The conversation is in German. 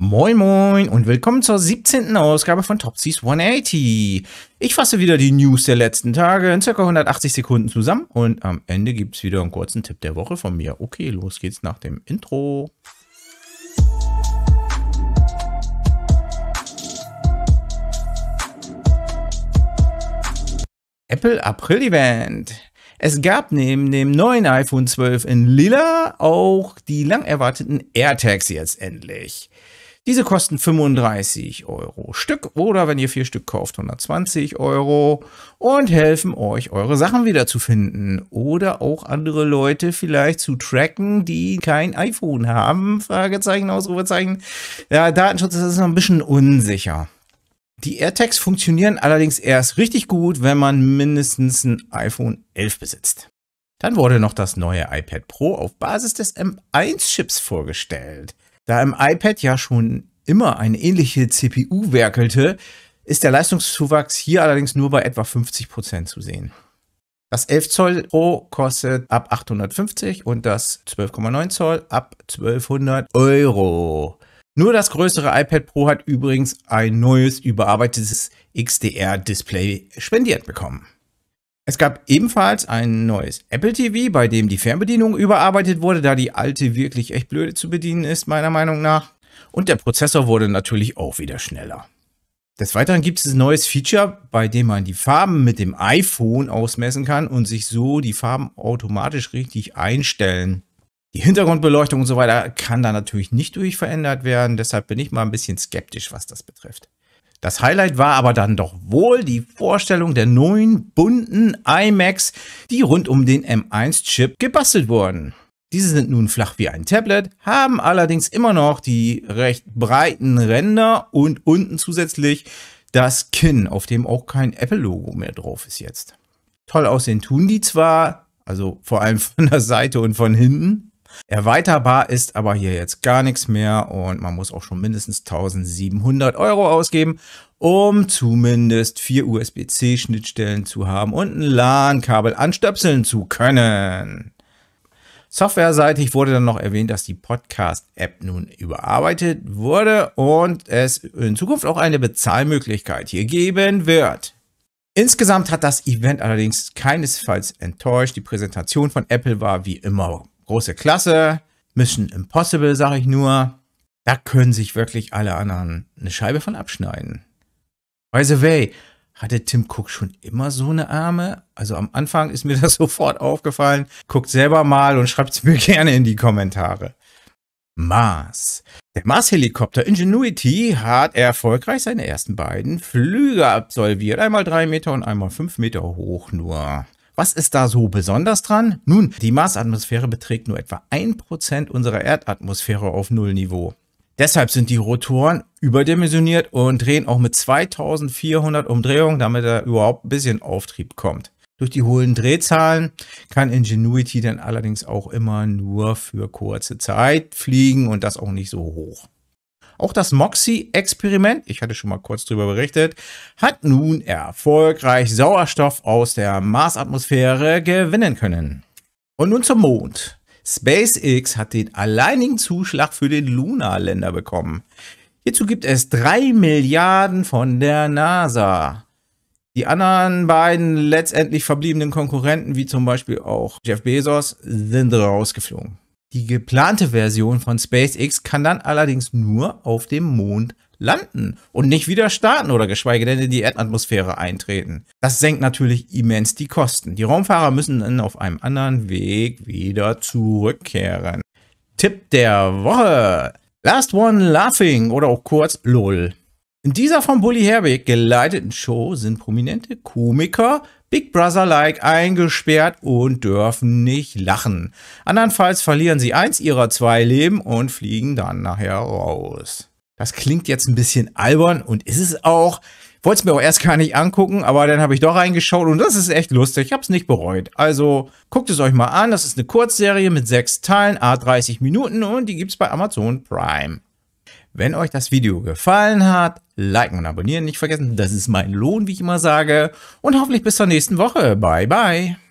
Moin Moin und willkommen zur 17. Ausgabe von Topsies 180. Ich fasse wieder die News der letzten Tage in ca. 180 Sekunden zusammen und am Ende gibt es wieder einen kurzen Tipp der Woche von mir. Okay, los geht's nach dem Intro. Apple April Event. Es gab neben dem neuen iPhone 12 in lila auch die lang erwarteten AirTags jetzt endlich. Diese kosten 35 Euro Stück oder wenn ihr vier Stück kauft 120 Euro und helfen euch, eure Sachen wiederzufinden oder auch andere Leute vielleicht zu tracken, die kein iPhone haben. Fragezeichen, Ausrufezeichen. Ja, Datenschutz ist noch ein bisschen unsicher. Die AirTags funktionieren allerdings erst richtig gut, wenn man mindestens ein iPhone 11 besitzt. Dann wurde noch das neue iPad Pro auf Basis des M1-Chips vorgestellt. Da im iPad ja schon immer eine ähnliche CPU werkelte, ist der Leistungszuwachs hier allerdings nur bei etwa 50% Prozent zu sehen. Das 11 Zoll Pro kostet ab 850 und das 12,9 Zoll ab 1200 Euro. Nur das größere iPad Pro hat übrigens ein neues überarbeitetes XDR-Display spendiert bekommen. Es gab ebenfalls ein neues Apple TV, bei dem die Fernbedienung überarbeitet wurde, da die alte wirklich echt blöde zu bedienen ist, meiner Meinung nach. Und der Prozessor wurde natürlich auch wieder schneller. Des Weiteren gibt es ein neues Feature, bei dem man die Farben mit dem iPhone ausmessen kann und sich so die Farben automatisch richtig einstellen. Die Hintergrundbeleuchtung und so weiter kann da natürlich nicht durch verändert werden, deshalb bin ich mal ein bisschen skeptisch, was das betrifft. Das Highlight war aber dann doch wohl die Vorstellung der neuen bunten iMacs, die rund um den M1-Chip gebastelt wurden. Diese sind nun flach wie ein Tablet, haben allerdings immer noch die recht breiten Ränder und unten zusätzlich das Kinn, auf dem auch kein Apple-Logo mehr drauf ist jetzt. Toll aussehen tun die zwar, also vor allem von der Seite und von hinten, Erweiterbar ist aber hier jetzt gar nichts mehr und man muss auch schon mindestens 1700 Euro ausgeben, um zumindest vier USB-C-Schnittstellen zu haben und ein LAN-Kabel anstöpseln zu können. Softwareseitig wurde dann noch erwähnt, dass die Podcast-App nun überarbeitet wurde und es in Zukunft auch eine Bezahlmöglichkeit hier geben wird. Insgesamt hat das Event allerdings keinesfalls enttäuscht. Die Präsentation von Apple war wie immer große Klasse, Mission Impossible, sage ich nur. Da können sich wirklich alle anderen eine Scheibe von abschneiden. By the way, hatte Tim Cook schon immer so eine Arme? Also am Anfang ist mir das sofort aufgefallen. Guckt selber mal und schreibt es mir gerne in die Kommentare. Mars. Der Mars-Helikopter Ingenuity hat erfolgreich seine ersten beiden Flüge absolviert. Einmal drei Meter und einmal fünf Meter hoch nur. Was ist da so besonders dran? Nun, die Marsatmosphäre beträgt nur etwa ein Prozent unserer Erdatmosphäre auf Nullniveau. Deshalb sind die Rotoren überdimensioniert und drehen auch mit 2400 Umdrehungen, damit da überhaupt ein bisschen Auftrieb kommt. Durch die hohen Drehzahlen kann Ingenuity dann allerdings auch immer nur für kurze Zeit fliegen und das auch nicht so hoch. Auch das Moxie-Experiment, ich hatte schon mal kurz drüber berichtet, hat nun erfolgreich Sauerstoff aus der Marsatmosphäre gewinnen können. Und nun zum Mond. SpaceX hat den alleinigen Zuschlag für den Lunarländer bekommen. Hierzu gibt es 3 Milliarden von der NASA. Die anderen beiden letztendlich verbliebenen Konkurrenten, wie zum Beispiel auch Jeff Bezos, sind rausgeflogen. Die geplante Version von SpaceX kann dann allerdings nur auf dem Mond landen und nicht wieder starten oder geschweige denn in die Erdatmosphäre eintreten. Das senkt natürlich immens die Kosten. Die Raumfahrer müssen dann auf einem anderen Weg wieder zurückkehren. Tipp der Woche. Last One Laughing oder auch kurz LOL. In dieser von Bully Herbig geleiteten Show sind prominente Komiker Big Brother-like eingesperrt und dürfen nicht lachen. Andernfalls verlieren sie eins ihrer zwei Leben und fliegen dann nachher raus. Das klingt jetzt ein bisschen albern und ist es auch. Wollte es mir auch erst gar nicht angucken, aber dann habe ich doch reingeschaut und das ist echt lustig. Ich habe es nicht bereut. Also guckt es euch mal an. Das ist eine Kurzserie mit sechs Teilen, a 30 Minuten und die gibt es bei Amazon Prime. Wenn euch das Video gefallen hat, liken und abonnieren nicht vergessen. Das ist mein Lohn, wie ich immer sage. Und hoffentlich bis zur nächsten Woche. Bye, bye.